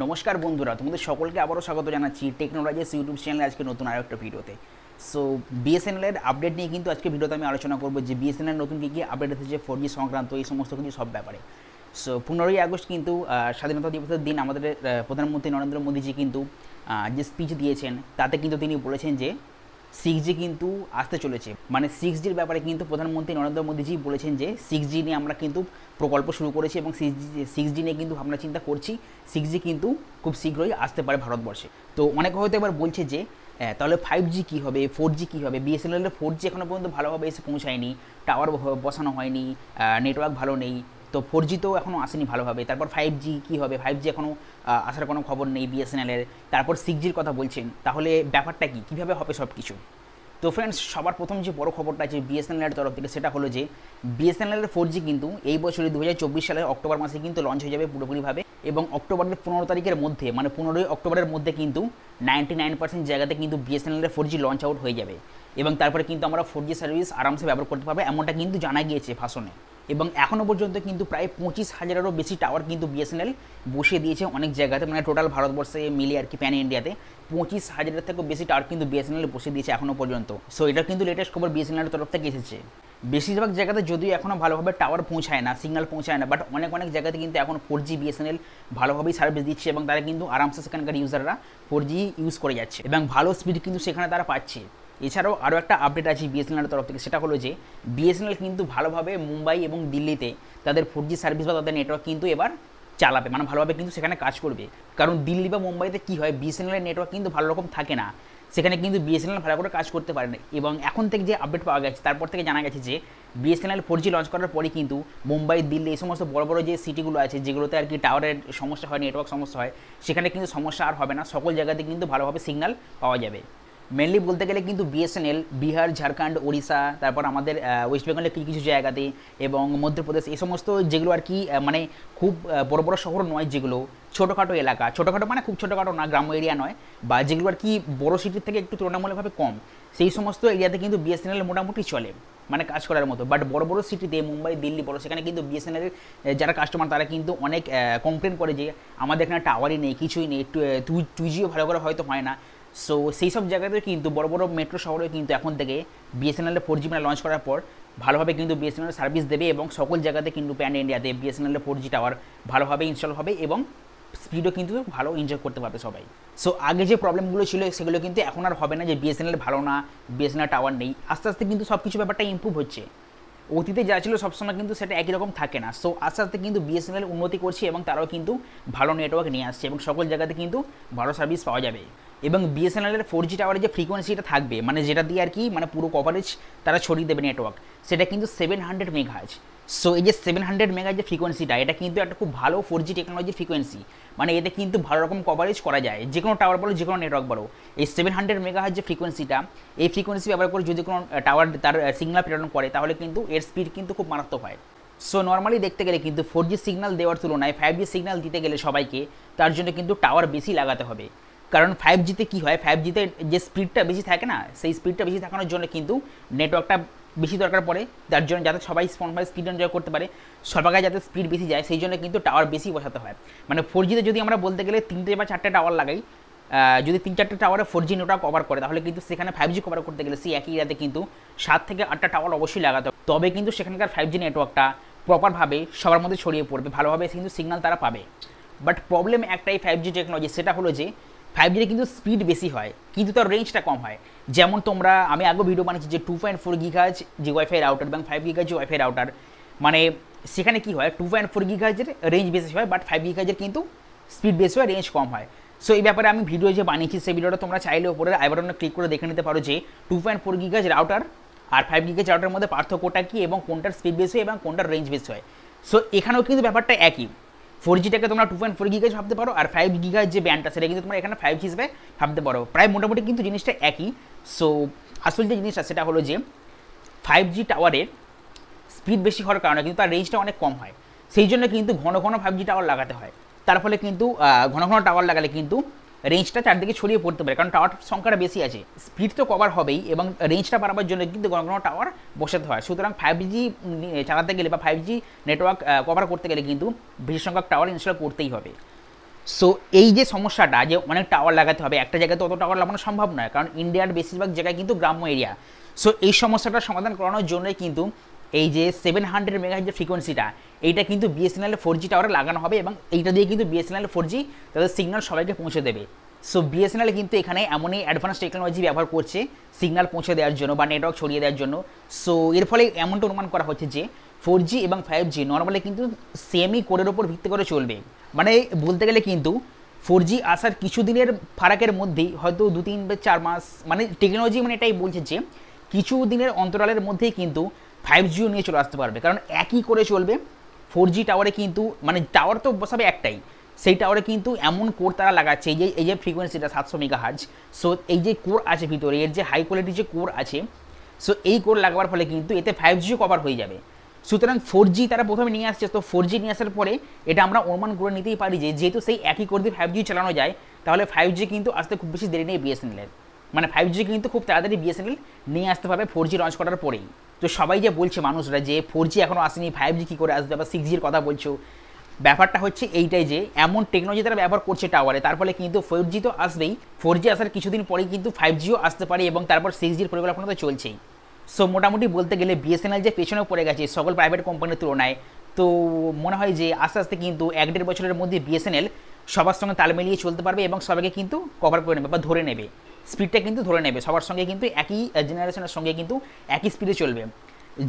নমস্কার বন্ধুরা তোমাদের সকলকে আবারও স্বাগত জানাচ্ছি টেকনোলজিস ইউটিউব চ্যানেলে আজকে নতুন আরও একটা ভিডিওতে সো বিএসএনএলের আপডেট নিয়ে কিন্তু আজকে ভিডিওতে আমি আলোচনা করবো যে বিএসএনএল নতুন কী কী আপডেট এসেছে ফোর জি সংক্রান্ত এই সমস্ত কিছু সব ব্যাপারে সো পনেরোই আগস্ট কিন্তু স্বাধীনতা দিবসের দিন আমাদের প্রধানমন্ত্রী নরেন্দ্র মোদীজি কিন্তু যে স্পিচ দিয়েছেন তাতে কিন্তু তিনি বলেছেন যে সিক্স জি কিন্তু আসতে চলেছে মানে সিক্স জির ব্যাপারে কিন্তু প্রধানমন্ত্রী নরেন্দ্র মোদীজি বলেছেন যে সিক্স জি নিয়ে আমরা কিন্তু প্রকল্প শুরু করেছি এবং সিক্স জি সিক্স জি নিয়ে কিন্তু ভাবনা চিন্তা করছি সিক্স জি কিন্তু খুব শীঘ্রই আসতে পারে ভারতবর্ষে তো অনেকে হয়তো এবার বলছে যে তাহলে ফাইভ জি কী হবে ফোর জি কী হবে বিএসএনএলের ফোর জি এখনও পর্যন্ত ভালোভাবে এসে পৌঁছায়নি টাওয়ার বসানো হয়নি নেটওয়ার্ক ভালো নেই তো ফোর জি তো এখনও আসেনি ভালোভাবে তারপর ফাইভ জি কী হবে ফাইভ জি এখনও আসার কোনো খবর নেই বিএসএনএলের তারপর সিক্সজির কথা বলছেন তাহলে ব্যাপারটা কী কীভাবে হবে সব কিছু তো ফ্রেন্ডস সবার প্রথম যে বড় খবরটা আছে বিএসএনএলের তরফ থেকে সেটা হলো যে বিএসএনএলের ফোর জি কিন্তু এই বছরে দু সালের অক্টোবর মাসে কিন্তু লঞ্চ হয়ে যাবে পুরোপুরিভাবে এবং অক্টোবরের পনেরো তারিখের মধ্যে মানে পনেরোই অক্টোবরের মধ্যে কিন্তু নাইনটি নাইন পার্সেন্ট জায়গাতে কিন্তু বিএসএনএলের ফোর জি লঞ্চ আউট হয়ে যাবে এবং তারপরে কিন্তু আমরা ফোর জি সার্ভিস আরামসে ব্যবহার করতে পারবো এমনটা কিন্তু জানা গিয়েছে ভাষণে এবং এখনও পর্যন্ত কিন্তু প্রায় পঁচিশ হাজারেরও বেশি টাওয়ার কিন্তু বিএসএনএল বসিয়ে দিয়েছে অনেক জায়গাতে মানে টোটাল ভারতবর্ষে মিলে আর কি প্যান ইন্ডিয়াতে পঁচিশ হাজারের থেকেও বেশি টাওয়ার কিন্তু বিএসএনএল বসিয়ে দিয়েছে এখনও পর্যন্ত সো এটা কিন্তু লেটেস্ট খবর বিএসএনএলের তরফ থেকে এসেছে বেশিরভাগ জায়গাতে যদিও এখনও ভালোভাবে টাওয়ার পৌঁছায় না সিগনাল পৌঁছায় না বাট অনেক অনেক জায়গাতে কিন্তু এখন ফোর জি বিএসএনএল ভালোভাবেই সার্ভিস দিচ্ছে এবং তারা কিন্তু আরামসে সেখানকার ইউজাররা ফোর জি ইউজ করে যাচ্ছে এবং ভালো স্পিড কিন্তু সেখানে তারা পাচ্ছে এছাড়াও আরও একটা আপডেট আছে বিএসএনএলের তরফ থেকে সেটা হলো যে বিএসএনএল কিন্তু ভালোভাবে মুম্বাই এবং দিল্লিতে তাদের ফোর জি সার্ভিস বা তাদের নেটওয়ার্ক কিন্তু এবার চালাবে মানে ভালোভাবে কিন্তু সেখানে কাজ করবে কারণ দিল্লি বা মুম্বাইতে কী হয় বিএসএনএলের নেটওয়ার্ক কিন্তু ভালো রকম থাকে না সেখানে কিন্তু বিএসএনএল ভালো করে কাজ করতে পারে না এবং এখন থেকে যে আপডেট পাওয়া গেছে তারপর থেকে জানা গেছে যে বিএসএনএল ফোর জি লঞ্চ করার পরে কিন্তু মুম্বাই দিল্লি এই সমস্ত বড় বড় যে সিটিগুলো আছে যেগুলোতে আর কি টাওয়ারের সমস্যা হয় নেটওয়ার্ক সমস্যা হয় সেখানে কিন্তু সমস্যা আর হবে না সকল জায়গাতে কিন্তু ভালোভাবে সিগন্যাল পাওয়া যাবে মেনলি বলতে গেলে কিন্তু বিএসএনএল বিহার ঝাড়খণ্ড ওড়িশা তারপর আমাদের ওয়েস্ট বেঙ্গলের কিছু কিছু জায়গাতে এবং মধ্যপ্রদেশ এই সমস্ত যেগুলো আর কি মানে খুব বড় বড় শহর নয় যেগুলো ছোটোখাটো এলাকা ছোটোখাটো মানে খুব ছোটোখাটো না গ্রাম্য এরিয়া নয় বা যেগুলো আর কি বড়ো সিটির থেকে একটু তুলনামূলকভাবে কম সেই সমস্ত এরিয়াতে কিন্তু বিএসএনএল মোটামুটি চলে মানে কাজ করার মতো বাট বড় বড় সিটিতে মুম্বাই দিল্লি বড় সেখানে কিন্তু বিএসএনএল যারা কাস্টমার তারা কিন্তু অনেক কমপ্লেন করে যে আমাদের এখানে টাওয়ারই নেই কিছুই নেই টু জিও ভালো করে হয়তো হয় না সো সেই সব জায়গাতে কিন্তু বড় বড় মেট্রো শহরে কিন্তু এখন থেকে এর ফোর জি প্ল্যান লঞ্চ করার পর ভালোভাবে কিন্তু বিএসএনএল সার্ভিস দেবে এবং সকল জায়গাতে কিন্তু প্যান ইন্ডিয়াতে বিএসএনএলের ফোর জি টাওয়ার ভালোভাবে ইনস্টল হবে এবং স্পিডও কিন্তু ভালো এনজয় করতে পারবে সবাই সো আগে যে প্রবলেমগুলো ছিল সেগুলো কিন্তু এখন আর হবে না যে বিএসএনএল ভালো না বিএসএনএল টাওয়ার নেই আস্তে আস্তে কিন্তু সব কিছু ব্যাপারটা ইম্প্রুভ হচ্ছে অতীতে যা ছিল সবসময় কিন্তু সেটা একই রকম থাকে না সো আস্তে আস্তে কিন্তু বিএসএনএল উন্নতি করছে এবং তারাও কিন্তু ভালো নেটওয়ার্ক নিয়ে আসছে এবং সকল জায়গাতে কিন্তু ভালো সার্ভিস পাওয়া যাবে এবং বিএসএনএলের ফোর জি টাওয়ারের যে ফ্রিকোয়েন্সিটা থাকবে মানে যেটা দিয়ে আর কি মানে পুরো কভারেজ তারা ছড়িয়ে দেবে নেটওয়ার্ক সেটা কিন্তু সেভেন হান্ড্রেড মেঘা আছে সো এই যে সেভেন হান্ড্রেড মেগা যে ফ্রিকোয়েন্সিটা এটা কিন্তু একটা খুব ভালো ফোর জি টেকনোলজির ফ্রিকোয়েন্সি মানে এতে কিন্তু ভালো রকম কভারেজ করা যায় যে কোনো টাওয়ার বলো যে কোনো নেটওয়ার্ক বলো এই সেভেন হান্ড্রেড মেগা যে ফ্রিকোয়েন্সিটা এই ফ্রিকোয়েন্সি ব্যবহার করে যদি কোনো টাওয়ার তার সিগনাল প্রেরণ করে তাহলে কিন্তু এর স্পিড কিন্তু খুব মারাত্মক হয় সো নর্মালি দেখতে গেলে কিন্তু ফোর জি সিগনাল দেওয়ার তুলনায় ফাইভ জি সিগনাল দিতে গেলে সবাইকে তার জন্য কিন্তু টাওয়ার বেশি লাগাতে হবে কারণ ফাইভ জিতে কী হয় ফাইভ জিতে যে স্পিডটা বেশি থাকে না সেই স্পিডটা বেশি থাকানোর জন্য কিন্তু নেটওয়ার্কটা বেশি দরকার পড়ে যার জন্য যাতে সবাই স্মার্টভাবে স্পিড এনজয় করতে পারে সবার যাতে স্পিড বেশি যায় সেই জন্য কিন্তু টাওয়ার বেশি বসাতে হয় মানে ফোর জিতে যদি আমরা বলতে গেলে তিনটে বা চারটে টাওয়ার লাগাই যদি তিন চারটে টাওয়ারে ফোর জি নেটওয়ার্ক কভার করে তাহলে কিন্তু সেখানে ফাইভ জি কভার করতে গেলে সেই একই এরিয়াতে কিন্তু সাত থেকে আটটা টাওয়ার অবশ্যই লাগাতে হবে তবে কিন্তু সেখানকার ফাইভ জি নেটওয়ার্কটা প্রপারভাবে সবার মধ্যে ছড়িয়ে পড়বে ভালোভাবে কিন্তু সিগন্যাল তারা পাবে বাট প্রবলেম একটাই ফাইভ জি টেকনোলজি সেটা হলো যে ফাইভ জিতে কিন্তু স্পিড বেশি হয় কিন্তু তার রেঞ্জটা কম হয় যেমন তোমরা আমি আগেও ভিডিও বানিয়েছি যে টু পয়েন্ট ফোর গিঘাজ যে ওয়াইফাই রাউটার এবং ফাইভ গিঘাজ যে ওয়াইফাই রাউটার মানে সেখানে কি হয় টু পয়েন্ট ফোর গিঘাজের রেঞ্জ বেশি হয় বাট ফাইভ গিঘাজের কিন্তু স্পিড বেশি হয় রেঞ্জ কম হয় সো এই ব্যাপারে আমি ভিডিও যে বানিয়েছি সেই ভিডিওটা তোমরা চাইলে ওপরে আইবারনে ক্লিক করে দেখে নিতে পারো যে টু পয়েন্ট ফোর গিঘাজ রাউটার আর ফাইভ গিঘাজ রাউটারের মধ্যে পার্থক্যটা কী এবং কোনটার স্পিড বেশি হয় এবং কোনটার রেঞ্জ বেশি হয় সো এখানেও কিন্তু ব্যাপারটা একই ফোর জিটাকে তোমরা টু পয়েন্ট ফোর গিগাজ ভাবতে পারো আর ফাইভ গিগাজ যে ব্যান্ডটা সেটা কিন্তু তোমরা এখানে ফাইভ হিসেবে ভাবতে পারো প্রায় মোটামুটি কিন্তু জিনিসটা একই সো আসল যে জিনিসটা সেটা হলো যে ফাইভ জি টাওয়ারের স্পিড বেশি হওয়ার কারণে কিন্তু তার রেঞ্জটা অনেক কম হয় সেই জন্য কিন্তু ঘন ঘন ফাইভ জি টাওয়ার লাগাতে হয় তার ফলে কিন্তু ঘন ঘন টাওয়ার লাগালে কিন্তু রেঞ্জটা চারদিকে ছড়িয়ে পড়তে পারে কারণ টাওয়ার সংখ্যাটা বেশি আছে স্পিড তো কভার হবেই এবং রেঞ্জটা বাড়াবার জন্য কিন্তু কোনো কোনো টাওয়ার বসাতে হয় সুতরাং ফাইভ জি চালাতে গেলে বা ফাইভ জি নেটওয়ার্ক কভার করতে গেলে কিন্তু বেশি সংখ্যক টাওয়ার ইনস্টল করতেই হবে সো এই যে সমস্যাটা যে অনেক টাওয়ার লাগাতে হবে একটা জায়গায় তো অত টাওয়ার লাগানো সম্ভব নয় কারণ ইন্ডিয়ার বেশিরভাগ জায়গায় কিন্তু গ্রাম্য এরিয়া সো এই সমস্যাটার সমাধান করানোর জন্যই কিন্তু এই যে সেভেন হান্ড্রেড মেগাহার্জ ফ্রিকোয়েন্সিটা এইটা কিন্তু বিএসএনএল ফোর জি টাওয়ারে লাগানো হবে এবং এইটা দিয়ে কিন্তু বিএসএনএল ফোর জি তাদের সিগন্যাল সবাইকে পৌঁছে দেবে সো বিএসএনএল কিন্তু এখানে এমনই অ্যাডভান্স টেকনোলজি ব্যবহার করছে সিগন্যাল পৌঁছে দেওয়ার জন্য বা নেটওয়ার্ক ছড়িয়ে দেওয়ার জন্য সো এর ফলে এমনটা অনুমান করা হচ্ছে যে ফোর জি এবং ফাইভ জি নর্মালি কিন্তু সেমই কোডের ওপর ভিত্তি করে চলবে মানে বলতে গেলে কিন্তু ফোর জি আসার কিছুদিনের ফারাকের মধ্যেই হয়তো দু তিন বা চার মাস মানে টেকনোলজি মানে এটাই বলছে যে কিছু দিনের অন্তরালের মধ্যেই কিন্তু ফাইভ জিও নিয়ে চলে আসতে পারবে কারণ একই করে চলবে ফোর জি টাওয়ারে কিন্তু মানে টাওয়ার তো বসাবে একটাই সেই টাওয়ারে কিন্তু এমন কোর তারা লাগাচ্ছে এই যে এই যে ফ্রিকোয়েন্সিটা সাতশো মেগা হার্জ সো এই যে কোর আছে ভিতরে এর যে হাই কোয়ালিটির যে কোর আছে সো এই কোর লাগাবার ফলে কিন্তু এতে ফাইভ জিও কভার হয়ে যাবে সুতরাং ফোর জি তারা প্রথমে নিয়ে আসছে তো ফোর জি নিয়ে আসার পরে এটা আমরা অনুমান করে নিতেই পারি যে যেহেতু সেই একই কোর দিয়ে ফাইভ জি চালানো যায় তাহলে ফাইভ জি কিন্তু আসতে খুব বেশি দেরি নেই বিএসএনএলের মানে ফাইভ জি কিন্তু খুব তাড়াতাড়ি বিএসএনএল নিয়ে আসতে পারবে ফোর জি লঞ্চ করার পরেই তো সবাই যে বলছে মানুষরা যে ফোর জি এখনও আসেনি ফাইভ জি কী করে আসবে বা সিক্স জির কথা বলছো ব্যাপারটা হচ্ছে এইটাই যে এমন টেকনোলজি তারা ব্যবহার করছে টাওয়ারে তার ফলে কিন্তু ফোর জি তো আসবেই ফোর জি আসার কিছুদিন পরেই কিন্তু ফাইভ জিও আসতে পারে এবং তারপর সিক্স জির পরিকল্পনা তো চলছেই সো মোটামুটি বলতে গেলে বিএসএনএল যে পেছনেও পড়ে গেছে সকল প্রাইভেট কোম্পানির তুলনায় তো মনে হয় যে আস্তে আস্তে কিন্তু এক দেড় বছরের মধ্যে বিএসএনএল সবার সঙ্গে তাল মিলিয়ে চলতে পারবে এবং সবাইকে কিন্তু কভার করে নেবে বা ধরে নেবে স্পিডটা কিন্তু ধরে নেবে সবার সঙ্গে কিন্তু একই জেনারেশনের সঙ্গে কিন্তু একই স্পিডে চলবে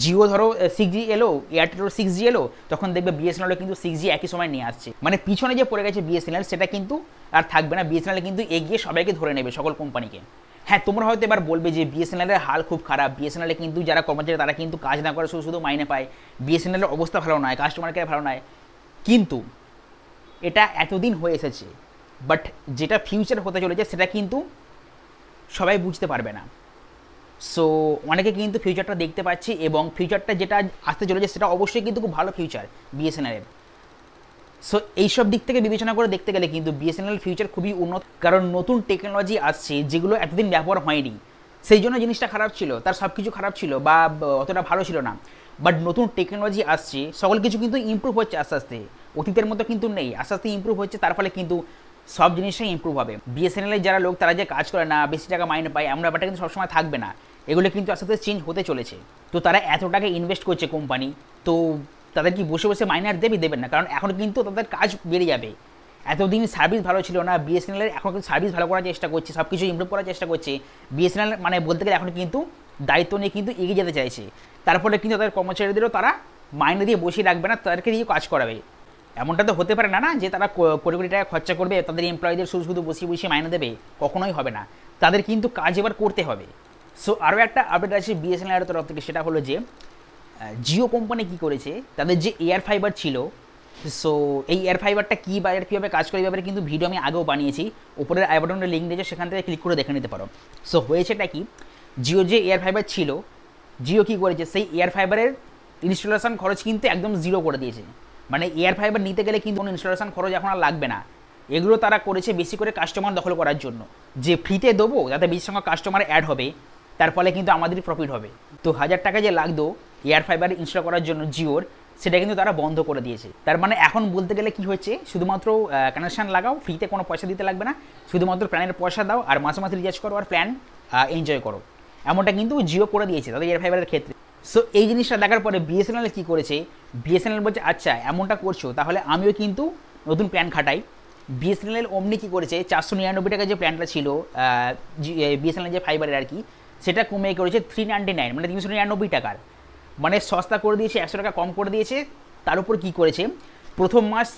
জিও ধরো সিক্স জি এলো এয়ারটেলও সিক্স জি এলো তখন দেখবে বিএসএনএলও কিন্তু সিক্স জি একই সময় নিয়ে আসছে মানে পিছনে যে পড়ে গেছে বিএসএনএল সেটা কিন্তু আর থাকবে না বিএসএনএল কিন্তু এগিয়ে সবাইকে ধরে নেবে সকল কোম্পানিকে হ্যাঁ তোমরা হয়তো এবার বলবে যে বিএসএনএলের হাল খুব খারাপ বিএসএনএলে কিন্তু যারা কর্মচারী তারা কিন্তু কাজ না করে শুধু শুধু মাইনে পায় বিএসএনএলের অবস্থা ভালো নয় কাস্টমার কেয়ার ভালো নয় কিন্তু এটা এতদিন হয়ে এসেছে বাট যেটা ফিউচার হতে চলেছে সেটা কিন্তু সবাই বুঝতে পারবে না সো অনেকে কিন্তু ফিউচারটা দেখতে পাচ্ছি এবং ফিউচারটা যেটা আসতে চলেছে সেটা অবশ্যই কিন্তু খুব ভালো ফিউচার বিএসএনএলের সো এইসব দিক থেকে বিবেচনা করে দেখতে গেলে কিন্তু বিএসএনএল ফিউচার খুবই উন্নত কারণ নতুন টেকনোলজি আসছে যেগুলো এতদিন ব্যবহার হয়নি সেই জন্য জিনিসটা খারাপ ছিল তার সব কিছু খারাপ ছিল বা অতটা ভালো ছিল না বাট নতুন টেকনোলজি আসছে সকল কিছু কিন্তু ইম্প্রুভ হচ্ছে আস্তে আস্তে অতীতের মতো কিন্তু নেই আস্তে আস্তে ইম্প্রুভ হচ্ছে তার ফলে কিন্তু সব জিনিসটাই ইম্প্রুভ হবে বিএসএনএল এর যারা লোক তারা যে কাজ করে না বেশি টাকা মাইনে পায় এমন ব্যাপারটা কিন্তু সবসময় থাকবে না এগুলো কিন্তু আস্তে আস্তে চেঞ্জ হতে চলেছে তো তারা এত টাকা ইনভেস্ট করছে কোম্পানি তো তাদের কি বসে বসে মাইনার দেবে দেবেন না কারণ এখন কিন্তু তাদের কাজ বেড়ে যাবে এতদিন সার্ভিস ভালো ছিল না বিএসএনএলের এখন কিন্তু সার্ভিস ভালো করার চেষ্টা করছে সব কিছু ইম্প্রুভ করার চেষ্টা করছে বিএসএনএল মানে বলতে গেলে এখন কিন্তু দায়িত্ব নিয়ে কিন্তু এগিয়ে যেতে চাইছে তারপরে কিন্তু তাদের কর্মচারীদেরও তারা মাইনে দিয়ে বসিয়ে রাখবে না তাদেরকে দিয়ে কাজ করাবে এমনটা তো হতে পারে না না যে তারা কোটি কোটি টাকা খরচা করবে তাদের এমপ্লয়ীদের শুধু শুধু বসিয়ে বসিয়ে মাইনে দেবে কখনোই হবে না তাদের কিন্তু কাজ এবার করতে হবে সো আরও একটা আপডেট আছে বিএসএনএলের তরফ থেকে সেটা হলো যে জিও কোম্পানি কি করেছে তাদের যে এয়ার ফাইবার ছিল সো এই এয়ার ফাইবারটা কী বাজার কীভাবে কাজ করে ব্যাপারে কিন্তু ভিডিও আমি আগেও বানিয়েছি উপরের আইবাটনের লিঙ্ক দিয়েছে সেখান থেকে ক্লিক করে দেখে নিতে পারো সো হয়েছেটা কি জিও যে এয়ার ফাইবার ছিল জিও কী করেছে সেই এয়ার ফাইবারের ইনস্টলেশন খরচ কিন্তু একদম জিরো করে দিয়েছে মানে এয়ার ফাইবার নিতে গেলে কিন্তু কোনো ইনস্টলেশন খরচ এখন আর লাগবে না এগুলো তারা করেছে বেশি করে কাস্টমার দখল করার জন্য যে ফ্রিতে দেবো যাতে বেশি সংখ্যক কাস্টমার অ্যাড হবে তার ফলে কিন্তু আমাদেরই প্রফিট হবে তো হাজার টাকা যে লাগতো এয়ার ফাইবার ইনস্টল করার জন্য জিওর সেটা কিন্তু তারা বন্ধ করে দিয়েছে তার মানে এখন বলতে গেলে কি হচ্ছে শুধুমাত্র কানেকশান লাগাও ফ্রিতে কোনো পয়সা দিতে লাগবে না শুধুমাত্র প্ল্যানের পয়সা দাও আর মাসে মাসে রিচার্জ করো আর প্ল্যান এনজয় করো এমনটা কিন্তু জিও করে দিয়েছে তাদের এয়ার ফাইবারের ক্ষেত্রে সো এই জিনিসটা দেখার পরে বিএসএনএল কী করেছে বিএসএনএল বলছে আচ্ছা এমনটা করছো তাহলে আমিও কিন্তু নতুন প্ল্যান খাটাই বিএসএনএল অমনি কী করেছে চারশো নিরানব্বই টাকা যে প্ল্যানটা ছিল বিএসএনএল যে ফাইবারের আর কি সেটা কমে করেছে থ্রি নাইনটি নাইন মানে তিনশো নিরানব্বই টাকার মানে সস্তা করে দিয়েছে একশো টাকা কম করে দিয়েছে তার উপর কী করেছে প্রথম মাস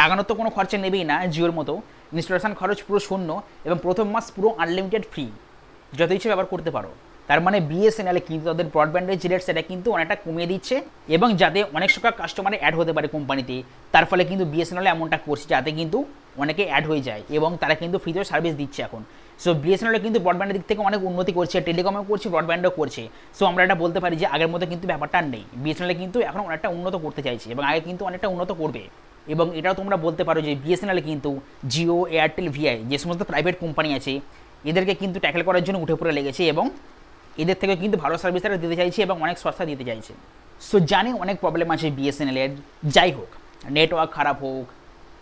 লাগানোর তো কোনো খরচা নেবেই না জিওর মতো ইনস্টলেশন খরচ পুরো শূন্য এবং প্রথম মাস পুরো আনলিমিটেড ফ্রি যত ইচ্ছে ব্যবহার করতে পারো তার মানে বিএসএনএল কিন্তু তাদের ব্রডব্যান্ডের যে রেট সেটা কিন্তু অনেকটা কমিয়ে দিচ্ছে এবং যাতে অনেক সংখ্যক কাস্টমারে অ্যাড হতে পারে কোম্পানিতে তার ফলে কিন্তু বিএসএনএল এমনটা করছে যাতে কিন্তু অনেকে অ্যাড হয়ে যায় এবং তারা কিন্তু ফ্রিতে সার্ভিস দিচ্ছে এখন সো বিএসএনএল কিন্তু ব্রডব্যান্ডের দিক থেকে অনেক উন্নতি করছে টেলিকমও করছে ব্রডব্যান্ডও করছে সো আমরা এটা বলতে পারি যে আগের মতো কিন্তু ব্যাপারটা নেই বিএসএনএল কিন্তু এখন অনেকটা উন্নত করতে চাইছে এবং আগে কিন্তু অনেকটা উন্নত করবে এবং এটাও তোমরা বলতে পারো যে বিএসএনএল কিন্তু জিও এয়ারটেল ভিআই যে সমস্ত প্রাইভেট কোম্পানি আছে এদেরকে কিন্তু ট্যাকেল করার জন্য উঠে পড়ে লেগেছে এবং এদের থেকে কিন্তু ভালো সার্ভিস তারা দিতে চাইছে এবং অনেক সস্তা দিতে চাইছে সো জানি অনেক প্রবলেম আছে বিএসএনএলের যাই হোক নেটওয়ার্ক খারাপ হোক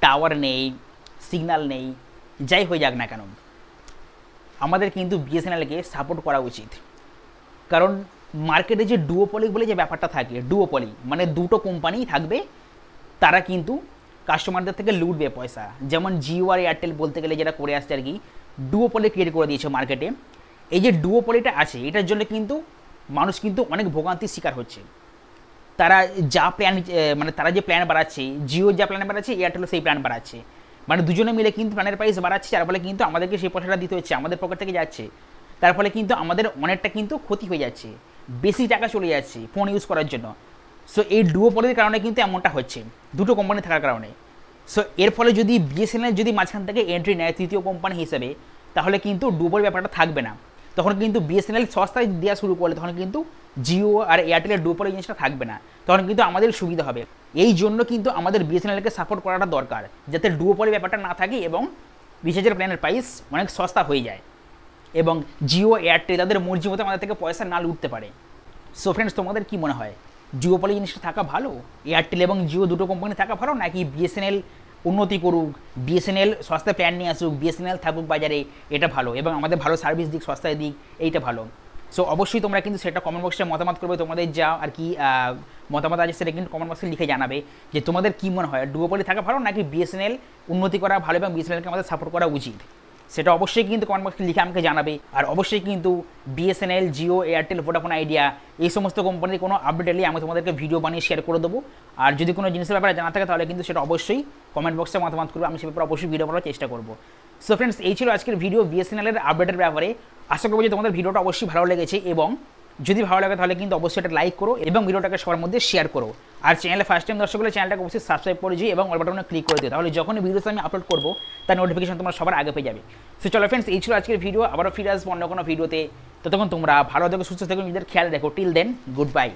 টাওয়ার নেই সিগন্যাল নেই যাই হয়ে যাক না কেন আমাদের কিন্তু বিএসএনএলকে সাপোর্ট করা উচিত কারণ মার্কেটে যে ডুওপলি বলে যে ব্যাপারটা থাকে ডুওপলি মানে দুটো কোম্পানি থাকবে তারা কিন্তু কাস্টমারদের থেকে লুটবে পয়সা যেমন জিও আর এয়ারটেল বলতে গেলে যেটা করে আসছে আর কি ডুওপলি ক্রিয়েট করে দিয়েছে মার্কেটে এই যে ডুয়োপলিটা আছে এটার জন্য কিন্তু মানুষ কিন্তু অনেক ভোগান্তির শিকার হচ্ছে তারা যা প্ল্যান মানে তারা যে প্ল্যান বাড়াচ্ছে জিও যা প্ল্যান বাড়াচ্ছে এয়ারটেলও সেই প্ল্যান বাড়াচ্ছে মানে দুজনে মিলে কিন্তু প্ল্যানের প্রাইস বাড়াচ্ছে যার ফলে কিন্তু আমাদেরকে সেই পয়সাটা দিতে হচ্ছে আমাদের পকেট থেকে যাচ্ছে তার ফলে কিন্তু আমাদের অনেকটা কিন্তু ক্ষতি হয়ে যাচ্ছে বেশি টাকা চলে যাচ্ছে ফোন ইউজ করার জন্য সো এই ডুয়োপলির কারণে কিন্তু এমনটা হচ্ছে দুটো কোম্পানি থাকার কারণে সো এর ফলে যদি বিএসএনএল যদি মাঝখান থেকে এন্ট্রি নেয় তৃতীয় কোম্পানি হিসেবে তাহলে কিন্তু ডুবোর ব্যাপারটা থাকবে না তখন কিন্তু বিএসএনএল সস্তায় দেওয়া শুরু করলে তখন কিন্তু জিও আর এয়ারটেলের ডুপল এই জিনিসটা থাকবে না তখন কিন্তু আমাদের সুবিধা হবে এই জন্য কিন্তু আমাদের বিএসএনএলকে সাপোর্ট করাটা দরকার যাতে ডুপল ব্যাপারটা না থাকে এবং বিশ প্ল্যানের প্রাইস অনেক সস্তা হয়ে যায় এবং জিও এয়ারটেল তাদের মর্জি মতো আমাদের থেকে পয়সা না লুটতে পারে সো ফ্রেন্ডস তোমাদের কী মনে হয় জিও পলি জিনিসটা থাকা ভালো এয়ারটেল এবং জিও দুটো কোম্পানি থাকা ভালো নাকি বিএসএনএল উন্নতি করুক বিএসএনএল সস্তা প্ল্যান নিয়ে আসুক বিএসএনএল থাকুক বাজারে এটা ভালো এবং আমাদের ভালো সার্ভিস দিক সস্তায় দিক এইটা ভালো সো অবশ্যই তোমরা কিন্তু সেটা কমেন্ট বক্সে মতামত করবে তোমাদের যা আর কি মতামত আছে সেটা কিন্তু কমেন্ট বক্সে লিখে জানাবে যে তোমাদের কী মনে হয় ডুবোপলি থাকা ভালো নাকি বিএসএনএল উন্নতি করা ভালো এবং বিএসএনএলকে আমাদের সাপোর্ট করা উচিত সেটা অবশ্যই কিন্তু কমেন্ট বক্সে লিখে আমাকে জানাবে আর অবশ্যই কিন্তু বিএসএনএল জিও এয়ারটেল ভোডাফোন আইডিয়া এই সমস্ত কোম্পানির কোনো আপডেট এলে আমি তোমাদেরকে ভিডিও বানিয়ে শেয়ার করে দেবো আর যদি কোনো জিনিসের ব্যাপারে জানা থাকে তাহলে কিন্তু সেটা অবশ্যই কমেন্ট বক্সে মতামত করবে আমি সে ব্যাপারে অবশ্যই ভিডিও করার চেষ্টা করবো সো ফ্রেন্ডস এই ছিল আজকের ভিডিও বিএসএনএলের আপডেটের ব্যাপারে আশা করবো যে তোমাদের ভিডিওটা অবশ্যই ভালো লেগেছে এবং যদি ভালো লাগে তাহলে কিন্তু অবশ্যই এটা লাইক করো এবং ভিডিওটাকে সবার মধ্যে শেয়ার করো আর চ্যানেলে ফার্স্ট টাইম দর্শক হলে চ্যানেলটাকে অবশ্যই সাবস্ক্রাইব করে দিই এবং অলবাটনে ক্লিক করে দিও তাহলে যখন ভিডিওস আমি আপলোড করবো তার নোটিফিকেশন তোমার সবার আগে পেয়ে যাবে সো চলো ফ্রেন্ডস এই ছিল আজকের ভিডিও আবারও ফিরে আসবো অন্য কোনো ভিডিওতে তখন তোমরা ভালো থেকো সুস্থ থেকো নিজেদের খেয়াল দেখো টিল দেন গুড বাই